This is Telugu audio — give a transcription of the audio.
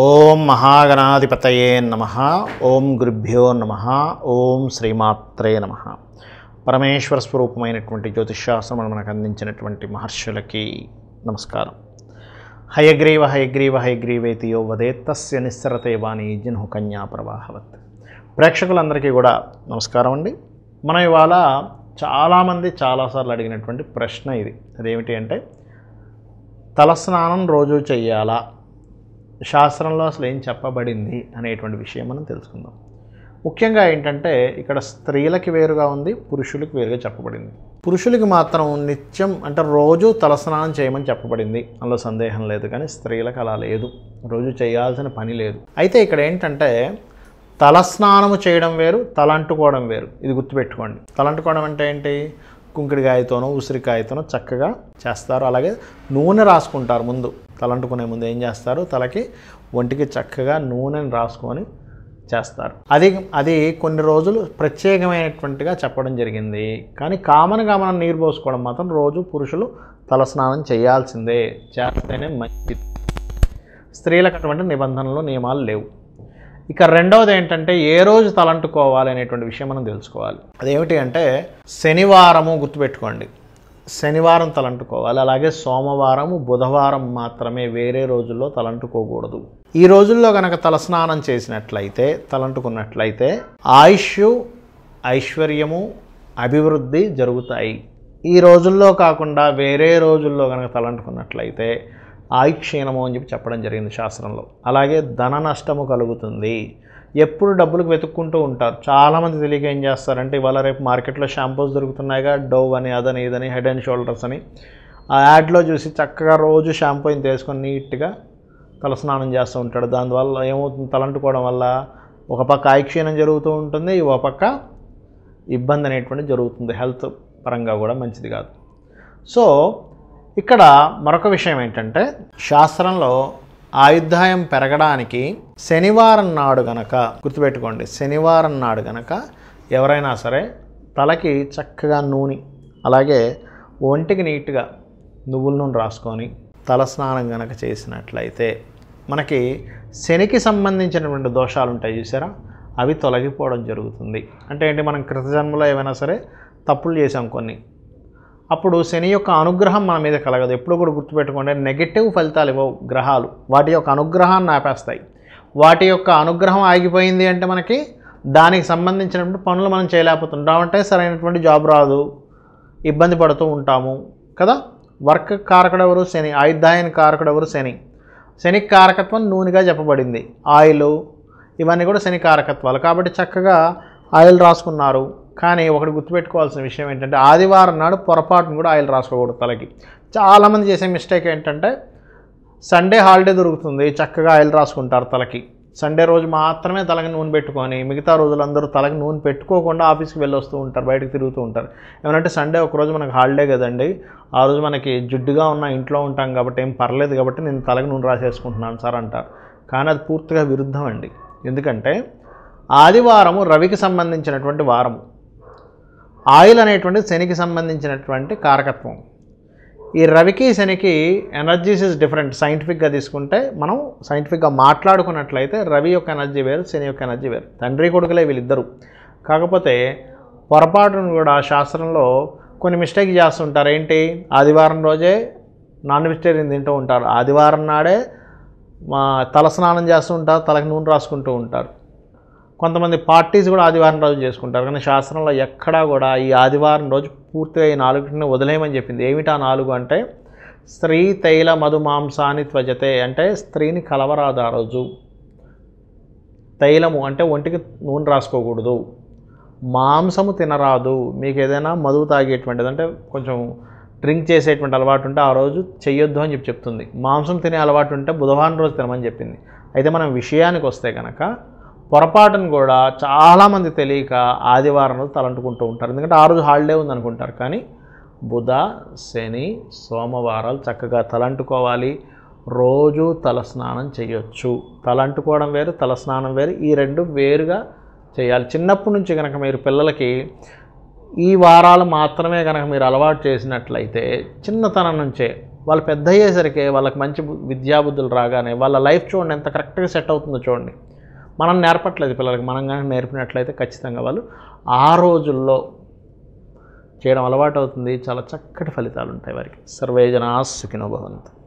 ఓం మహాగణాధిపతయే నమ ఓం గురుభ్యో నమ ఓం శ్రీమాత్రే నమ పరమేశ్వర స్వరూపమైనటువంటి జ్యోతిష్శాస్త్రమును మనకు అందించినటువంటి మహర్షులకి నమస్కారం హయగ్రీవ హయగ్రీవ హయగ్రీవేతియో వదే తస్య నిస్సరతే వాణి జిన్హు కన్యా ప్రవాహవత్ ప్రేక్షకులందరికీ కూడా నమస్కారం అండి మనం ఇవాళ చాలామంది చాలాసార్లు అడిగినటువంటి ప్రశ్న ఇది అదేమిటి అంటే తలస్నానం రోజు చేయాలా శాస్త్రంలో అసలు ఏం చెప్పబడింది అనేటువంటి విషయం మనం తెలుసుకుందాం ముఖ్యంగా ఏంటంటే ఇక్కడ స్త్రీలకి వేరుగా ఉంది పురుషులకి వేరుగా చెప్పబడింది పురుషులకి మాత్రం నిత్యం అంటే రోజు తలస్నానం చేయమని చెప్పబడింది అందులో సందేహం లేదు కానీ స్త్రీలకు అలా లేదు రోజు చేయాల్సిన పని లేదు అయితే ఇక్కడ ఏంటంటే తలస్నానము చేయడం వేరు తలంటుకోవడం వేరు ఇది గుర్తుపెట్టుకోండి తలంటుకోవడం అంటే ఏంటి కుంకుడికాయతోనో ఉసిరికాయతోనో చక్కగా చేస్తారు అలాగే నూనె రాసుకుంటారు ముందు తలంటుకునే ముందు ఏం చేస్తారు తలకి ఒంటికి చక్కగా నూనెని రాసుకొని చేస్తారు అది అది కొన్ని రోజులు ప్రత్యేకమైనటువంటిగా చెప్పడం జరిగింది కానీ కామన్గా మనం నీరు పోసుకోవడం మాత్రం రోజు పురుషులు తల స్నానం చేయాల్సిందే చేస్తేనే మంచిది స్త్రీలకు అటువంటి నిబంధనలు నియమాలు లేవు ఇక రెండవది ఏంటంటే ఏ రోజు తలంటుకోవాలి అనేటువంటి విషయం మనం తెలుసుకోవాలి అదేమిటి అంటే శనివారము గుర్తుపెట్టుకోండి శనివారం తలంటుకోవాలి అలాగే సోమవారం బుధవారం మాత్రమే వేరే రోజుల్లో తలంటుకోకూడదు ఈ రోజుల్లో కనుక తలస్నానం చేసినట్లయితే తలంటుకున్నట్లయితే ఆయుష్ ఐశ్వర్యము అభివృద్ధి జరుగుతాయి ఈ రోజుల్లో కాకుండా వేరే రోజుల్లో కనుక తలంటుకున్నట్లయితే ఆయుక్షీణము అని చెప్పి చెప్పడం జరిగింది శాస్త్రంలో అలాగే ధన నష్టము కలుగుతుంది ఎప్పుడు డబ్బులకు వెతుక్కుంటూ ఉంటారు చాలామంది తెలియక ఏం చేస్తారంటే ఇవాళ రేపు మార్కెట్లో షాంపూస్ దొరుకుతున్నాయిగా డవ్ అని అదని ఇదని హెడ్ అండ్ షోల్డర్స్ అని ఆ యాడ్లో చూసి చక్కగా రోజు షాంపూ ఇంత తీసుకొని నీట్గా తలస్నానం చేస్తూ ఉంటాడు దానివల్ల ఏమవుతుంది తలంటుకోవడం వల్ల ఒక పక్క ఆయుక్షీణం జరుగుతూ ఉంటుంది ఒక పక్క ఇబ్బంది అనేటువంటి జరుగుతుంది హెల్త్ పరంగా కూడా మంచిది కాదు సో ఇక్కడ మరొక విషయం ఏంటంటే శాస్త్రంలో ఆయుద్ధాయం పెరగడానికి శనివారం నాడు గనక గుర్తుపెట్టుకోండి శనివారం నాడు గనక ఎవరైనా సరే తలకి చక్కగా నూనె అలాగే ఒంటికి నీట్గా నువ్వుల నూనె రాసుకొని తల స్నానం గనక చేసినట్లయితే మనకి శనికి సంబంధించినటువంటి దోషాలు ఉంటాయి చూసారా అవి తొలగిపోవడం జరుగుతుంది అంటే ఏంటి మనం కృతజన్మలో ఏమైనా సరే తప్పులు చేసాం కొన్ని అప్పుడు శని యొక్క అనుగ్రహం మన మీద కలగదు ఎప్పుడు కూడా గుర్తుపెట్టుకోండి నెగిటివ్ ఫలితాలు ఇవ్వవు గ్రహాలు వాటి యొక్క అనుగ్రహాన్ని ఆపేస్తాయి వాటి యొక్క అనుగ్రహం ఆగిపోయింది అంటే మనకి దానికి సంబంధించినటువంటి పనులు మనం చేయలేకపోతుంటాం అంటే సరైనటువంటి జాబ్ రాదు ఇబ్బంది పడుతూ ఉంటాము కదా వర్క్ కారకుడు ఎవరు శని ఆయుధాయన కారకుడు ఎవరు శని శని కారకత్వం నూనెగా చెప్పబడింది ఆయిల్ ఇవన్నీ కూడా శని కారకత్వాలు కాబట్టి చక్కగా ఆయిల్ రాసుకున్నారు కానీ ఒకటి గుర్తుపెట్టుకోవాల్సిన విషయం ఏంటంటే ఆదివారం నాడు పొరపాటును కూడా ఆయిల్ రాసుకోకూడదు తలకి చాలామంది చేసే మిస్టేక్ ఏంటంటే సండే హాలిడే దొరుకుతుంది చక్కగా ఆయిల్ రాసుకుంటారు తలకి సండే రోజు మాత్రమే తలకి నూనె పెట్టుకొని మిగతా రోజులందరూ తలకి నూనె పెట్టుకోకుండా ఆఫీస్కి వెళ్ళొస్తూ ఉంటారు బయటకు తిరుగుతూ ఉంటారు ఏమంటే సండే ఒకరోజు మనకు హాలిడే కదండి ఆ రోజు మనకి జిడ్డుగా ఉన్న ఇంట్లో ఉంటాం కాబట్టి ఏం పర్లేదు కాబట్టి నేను తలకి నూనె రాసేసుకుంటున్నాను సార్ అంటారు కానీ అది పూర్తిగా విరుద్ధం అండి ఎందుకంటే ఆదివారము రవికి సంబంధించినటువంటి వారము ఆయిల్ అనేటువంటి శనికి సంబంధించినటువంటి కారకత్వం ఈ రవికి శనికి ఎనర్జీస్ ఇస్ డిఫరెంట్ సైంటిఫిక్గా తీసుకుంటే మనం సైంటిఫిక్గా మాట్లాడుకున్నట్లయితే రవి యొక్క ఎనర్జీ వేరు శని యొక్క ఎనర్జీ వేరు తండ్రి కొడుకులే వీళ్ళిద్దరు కాకపోతే పొరపాటును కూడా శాస్త్రంలో కొన్ని మిస్టేక్ చేస్తుంటారు ఏంటి ఆదివారం రోజే నాన్ వెజిటేరియన్ తింటూ ఉంటారు ఆదివారం నాడే తల స్నానం చేస్తూ ఉంటారు తలకు నూనె రాసుకుంటూ ఉంటారు కొంతమంది పార్టీస్ కూడా ఆదివారం రోజు చేసుకుంటారు కానీ శాస్త్రంలో ఎక్కడా కూడా ఈ ఆదివారం రోజు పూర్తిగా ఈ నాలుగుని వదిలేయమని చెప్పింది ఏమిటా నాలుగు అంటే స్త్రీ తైల మధు మాంసాన్ని త్వజతే అంటే స్త్రీని కలవరాదు ఆ రోజు తైలము అంటే ఒంటికి నూనె రాసుకోకూడదు మాంసము తినరాదు మీకు ఏదైనా మధువు తాగేటువంటిది అంటే కొంచెం డ్రింక్ చేసేటువంటి అలవాటు ఉంటే ఆ రోజు చెయ్యొద్దు అని చెప్పి చెప్తుంది మాంసం తినే అలవాటు ఉంటే బుధవారం రోజు తినమని చెప్పింది అయితే మనం విషయానికి వస్తే కనుక పొరపాటును కూడా చాలామంది తెలియక ఆదివారం రోజు తలంటుకుంటూ ఉంటారు ఎందుకంటే ఆ రోజు హాలిడే ఉందనుకుంటారు కానీ బుధ శని సోమవారాలు చక్కగా తలంటుకోవాలి రోజు తలస్నానం చేయొచ్చు తలంటుకోవడం వేరు తలస్నానం వేరు ఈ రెండు వేరుగా చేయాలి చిన్నప్పటి నుంచి కనుక మీరు పిల్లలకి ఈ వారాలు మాత్రమే కనుక మీరు అలవాటు చేసినట్లయితే చిన్నతనం నుంచే వాళ్ళు పెద్ద అయ్యేసరికి వాళ్ళకి మంచి విద్యాబుద్ధులు రాగానే వాళ్ళ లైఫ్ చూడండి ఎంత కరెక్ట్గా సెట్ అవుతుందో చూడండి మనం నేర్పట్లేదు పిల్లలకి మనం కానీ నేర్పినట్లయితే ఖచ్చితంగా వాళ్ళు ఆ రోజుల్లో చేయడం అలవాటు అవుతుంది చాలా చక్కటి ఫలితాలు ఉంటాయి వారికి సర్వేజనా సుఖినోభవంతు